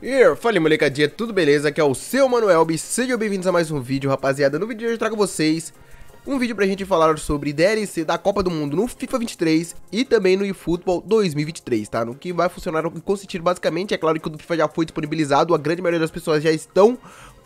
E falei molecadinha, tudo beleza? Aqui é o seu e sejam bem-vindos a mais um vídeo, rapaziada. No vídeo de hoje eu trago vocês um vídeo pra gente falar sobre DLC da Copa do Mundo no FIFA 23 e também no eFootball 2023, tá? No que vai funcionar e consistir basicamente, é claro que o do FIFA já foi disponibilizado, a grande maioria das pessoas já estão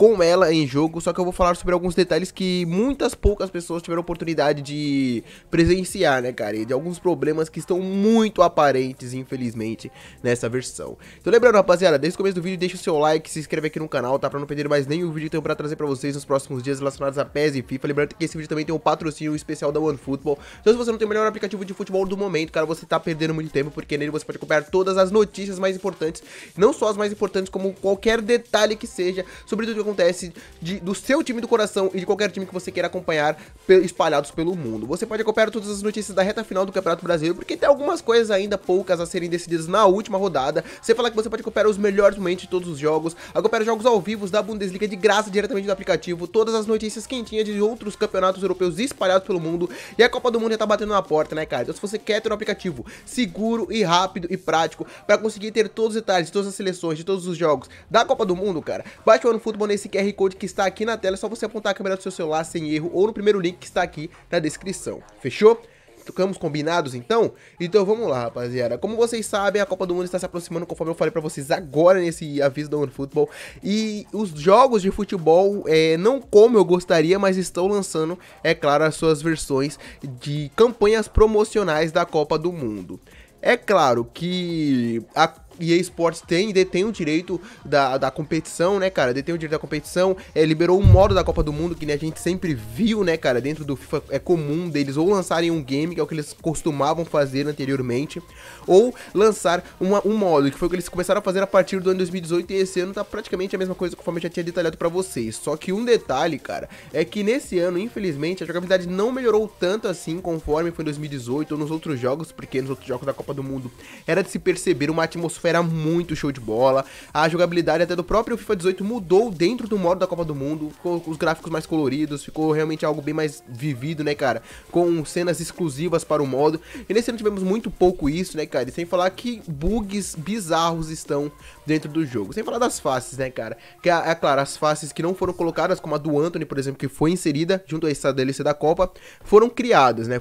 com ela em jogo, só que eu vou falar sobre alguns detalhes que muitas poucas pessoas tiveram oportunidade de presenciar, né, cara? E de alguns problemas que estão muito aparentes, infelizmente, nessa versão. Então lembrando, rapaziada, desde o começo do vídeo, deixa o seu like, se inscreve aqui no canal, tá? Pra não perder mais nenhum vídeo que tenho pra trazer pra vocês nos próximos dias relacionados a PES e FIFA. Lembrando que esse vídeo também tem um patrocínio especial da OneFootball. Então se você não tem o melhor aplicativo de futebol do momento, cara, você tá perdendo muito tempo, porque nele você pode acompanhar todas as notícias mais importantes, não só as mais importantes, como qualquer detalhe que seja, sobre tudo que acontece de, do seu time do coração e de qualquer time que você queira acompanhar espalhados pelo mundo. Você pode acompanhar todas as notícias da reta final do Campeonato Brasileiro, porque tem algumas coisas ainda poucas a serem decididas na última rodada. Você fala que você pode acompanhar os melhores momentos de todos os jogos, acompanhar jogos ao vivo da Bundesliga de graça diretamente do aplicativo, todas as notícias quentinhas de outros campeonatos europeus espalhados pelo mundo. E a Copa do Mundo já tá batendo na porta, né, cara? Então se você quer ter um aplicativo seguro e rápido e prático para conseguir ter todos os detalhes de todas as seleções, de todos os jogos da Copa do Mundo, cara, baixe o OneFootball nesse QR Code que está aqui na tela, é só você apontar a câmera do seu celular sem erro ou no primeiro link que está aqui na descrição. Fechou? Ficamos combinados então? Então vamos lá, rapaziada. Como vocês sabem, a Copa do Mundo está se aproximando, conforme eu falei pra vocês agora nesse aviso do One Football E os jogos de futebol, é, não como eu gostaria, mas estão lançando, é claro, as suas versões de campanhas promocionais da Copa do Mundo. É claro que a EA Sports tem, detém o direito da, da competição, né, cara? Detém o direito da competição, é, liberou um modo da Copa do Mundo que né, a gente sempre viu, né, cara? Dentro do FIFA é comum deles ou lançarem um game, que é o que eles costumavam fazer anteriormente, ou lançar uma, um modo, que foi o que eles começaram a fazer a partir do ano 2018 e esse ano tá praticamente a mesma coisa conforme eu já tinha detalhado para vocês. Só que um detalhe, cara, é que nesse ano, infelizmente, a jogabilidade não melhorou tanto assim conforme foi em 2018 ou nos outros jogos, porque nos outros jogos da Copa do Mundo era de se perceber uma atmosfera era muito show de bola. A jogabilidade até do próprio FIFA 18 mudou dentro do modo da Copa do Mundo, ficou com os gráficos mais coloridos, ficou realmente algo bem mais vivido, né, cara? Com cenas exclusivas para o modo. E nesse ano tivemos muito pouco isso, né, cara? E sem falar que bugs bizarros estão dentro do jogo. Sem falar das faces, né, cara? Que é, é claro, as faces que não foram colocadas, como a do Anthony, por exemplo, que foi inserida junto a essa DLC da Copa, foram criadas, né?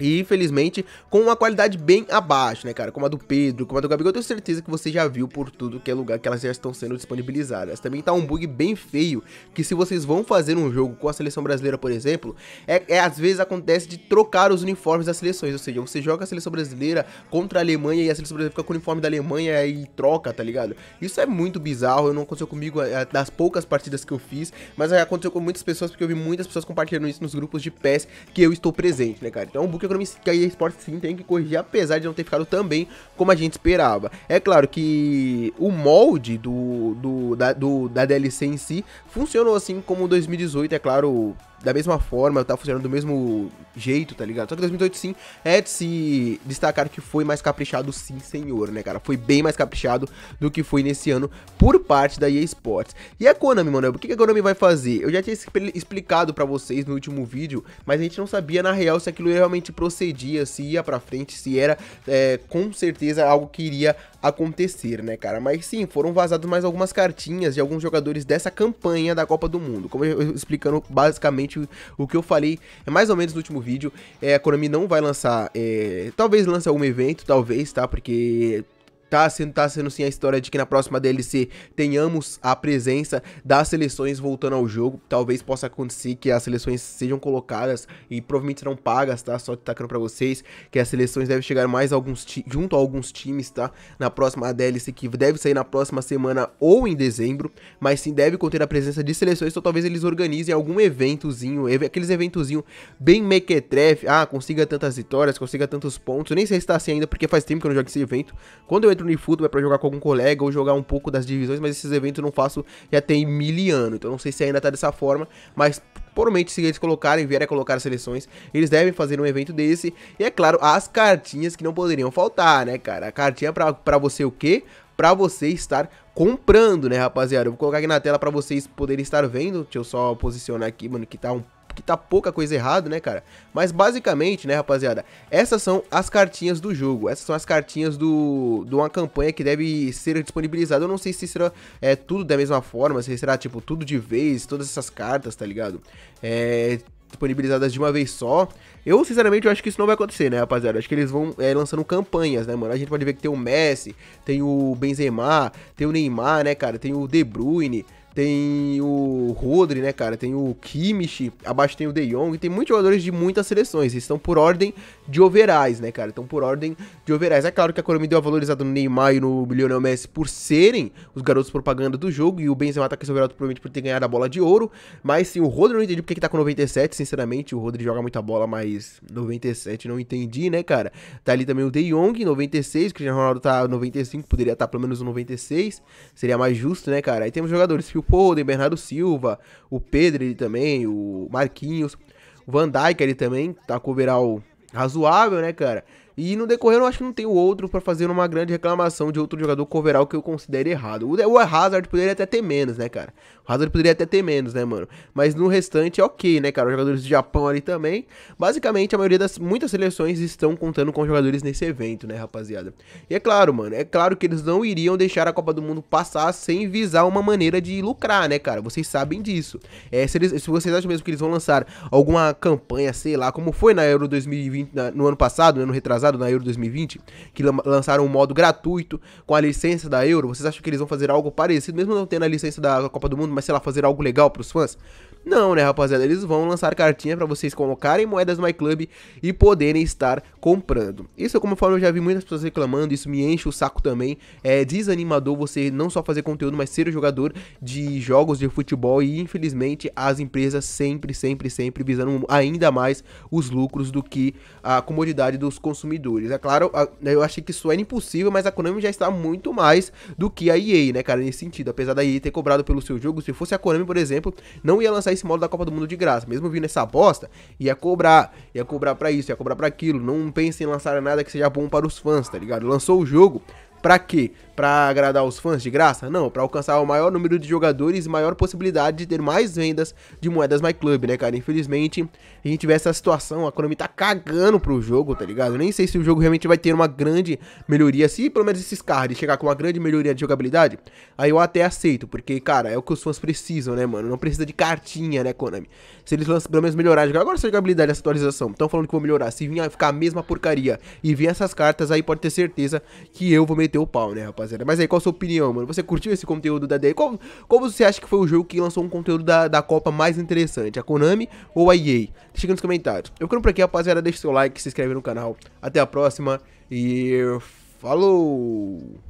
E infelizmente, com uma qualidade bem abaixo, né, cara? Como a do Pedro, como a do Gabigol, eu tenho certeza que você já viu por tudo que é lugar que elas já estão sendo disponibilizadas. Também tá um bug bem feio, que se vocês vão fazer um jogo com a seleção brasileira, por exemplo, é, é às vezes acontece de trocar os uniformes das seleções. Ou seja, você joga a seleção brasileira contra a Alemanha e a seleção brasileira fica com o uniforme da Alemanha e troca, tá ligado? Isso é muito bizarro, eu não aconteceu comigo é, das é, poucas partidas que eu fiz, mas aconteceu com muitas pessoas, porque eu vi muitas pessoas compartilhando isso nos grupos de PES que eu estou presente, né, cara? Então é um bug que a Esporte sim tem que corrigir, apesar de não ter ficado tão bem como a gente esperava. É claro que o molde do, do, da, do, da DLC em si funcionou assim como 2018, é claro, da mesma forma, tá funcionando do mesmo jeito, tá ligado? Só que 2008 sim, é de se destacar que foi mais caprichado sim, senhor, né, cara? Foi bem mais caprichado do que foi nesse ano por parte da EA Sports. E a Konami, mano, o que a Konami vai fazer? Eu já tinha explicado para vocês no último vídeo, mas a gente não sabia na real se aquilo realmente procedia, se ia pra frente, se era é, com certeza algo que iria acontecer, né, cara? Mas sim, foram vazadas mais algumas cartinhas de alguns jogadores dessa campanha da Copa do Mundo. Como eu explicando basicamente o, que eu falei, é mais ou menos no último vídeo, é, a Konami não vai lançar, é, talvez lance algum evento, talvez, tá? Porque Tá sendo, tá sendo sim a história de que na próxima DLC tenhamos a presença das seleções voltando ao jogo. Talvez possa acontecer que as seleções sejam colocadas e provavelmente serão pagas, tá? Só destacando pra vocês que as seleções devem chegar mais alguns junto a alguns times, tá? Na próxima DLC que deve sair na próxima semana ou em dezembro. Mas sim deve conter a presença de seleções, então talvez eles organizem algum eventozinho, ev aqueles eventozinho bem mequetrefe. Ah, consiga tantas vitórias, consiga tantos pontos. Eu nem sei se tá assim ainda, porque faz tempo que eu não jogo esse evento. Quando eu entro no eFootball é pra jogar com algum colega ou jogar um pouco das divisões, mas esses eventos eu não faço já tem mil anos. Então não sei se ainda tá dessa forma, mas provavelmente se eles colocarem, vierem a colocar seleções, eles devem fazer um evento desse. E é claro, as cartinhas que não poderiam faltar, né, cara? A cartinha pra, pra você o quê? Pra você estar comprando, né, rapaziada? Eu vou colocar aqui na tela pra vocês poderem estar vendo. Deixa eu só posicionar aqui, mano, que tá um que tá pouca coisa errada, né, cara? Mas basicamente, né, rapaziada, essas são as cartinhas do jogo. Essas são as cartinhas do, de uma campanha que deve ser disponibilizada. Eu não sei se será é, tudo da mesma forma, se será, tipo, tudo de vez, todas essas cartas, tá ligado? É disponibilizadas de uma vez só. Eu, sinceramente, eu acho que isso não vai acontecer, né, rapaziada? acho que eles vão é, lançando campanhas, né, mano? A gente pode ver que tem o Messi, tem o Benzema, tem o Neymar, né, cara? Tem o De Bruyne, tem o Rodri, né, cara? Tem o Kimmich, abaixo tem o De Jong, tem muitos jogadores de muitas seleções. Eles estão por ordem de overais, né, cara? Estão por ordem de overais. É claro que a Coroa me deu a valorizada no Neymar e no Lionel Messi por serem os garotos propaganda do jogo, e o Benzema tá com esse overall provavelmente por ter ganhado a bola de ouro, mas sim, o Rodri não entendi porque que tá com 97, sinceramente, o Rodri joga muita bola, mas 97 não entendi, né, cara? Tá ali também o De Jong, 96, o Cristiano Ronaldo tá 95, poderia estar tá pelo menos 96, seria mais justo, né, cara? Aí temos jogadores, Phil o Foden, Bernardo Silva, o Pedro ele também, o Marquinhos, o Van Dijk ele também, tá com o razoável, né, cara? E no decorrer eu acho que não tem o outro para fazer uma grande reclamação de outro jogador coveral que eu considere errado. O Hazard poderia até ter menos, né, cara? O Hazard poderia até ter menos, né, mano? Mas no restante, é ok, né, cara? Os jogadores do Japão ali também. Basicamente, a maioria das muitas seleções estão contando com jogadores nesse evento, né, rapaziada? E é claro, mano, é claro que eles não iriam deixar a Copa do Mundo passar sem visar uma maneira de lucrar, né, cara? Vocês sabem disso. É, se, eles, se vocês acham mesmo que eles vão lançar alguma campanha, sei lá, como foi na Euro 2020, na, no ano passado, no ano retrasado, passado, na Euro 2020, que lançaram um modo gratuito com a licença da Euro, vocês acham que eles vão fazer algo parecido, mesmo não tendo a licença da Copa do Mundo, mas sei lá, fazer algo legal para os fãs? Não, né, rapaziada? Eles vão lançar cartinha para vocês colocarem moedas no MyClub e poderem estar comprando. Isso, como eu falo, eu já vi muitas pessoas reclamando, isso me enche o saco também. É desanimador você não só fazer conteúdo, mas ser jogador de jogos de futebol e, infelizmente, as empresas sempre, sempre, sempre visando ainda mais os lucros do que a comodidade dos consumidores. É claro, né, eu achei que isso era é impossível, mas a Konami já está muito mais do que a EA, né, cara, nesse sentido. Apesar da EA ter cobrado pelo seu jogo, se fosse a Konami, por exemplo, não ia lançar lançar esse modo da Copa do Mundo de graça. Mesmo vindo essa aposta, ia cobrar, ia cobrar para isso, ia cobrar para aquilo. Não pense em lançar nada que seja bom para os fãs, tá ligado? Lançou o jogo para quê? para agradar os fãs de graça? Não, para alcançar o maior número de jogadores e maior possibilidade de ter mais vendas de moedas My Club, né, cara? Infelizmente, a gente vê essa situação, a economia tá cagando pro jogo, tá ligado? Eu nem sei se o jogo realmente vai ter uma grande melhoria, se pelo menos esses cards chegar com uma grande melhoria de jogabilidade, aí eu até aceito, porque, cara, é o que os fãs precisam, né, mano? Não precisa de cartinha, né, Konami? Se eles lançam, pelo menos melhorar, agora essa jogabilidade, essa atualização, estão falando que vou melhorar, se vir ficar a mesma porcaria e vir essas cartas, aí pode ter certeza que eu vou meter o pau, né, rapaz? rapaziada. Mas aí, qual a sua opinião, mano? Você curtiu esse conteúdo da DA? Como você acha que foi o jogo que lançou um conteúdo da, da Copa mais interessante? A Konami ou a EA? Deixa nos comentários. Eu ficando por aqui, rapaziada. Deixa seu like, se inscreve no canal. Até a próxima e falou!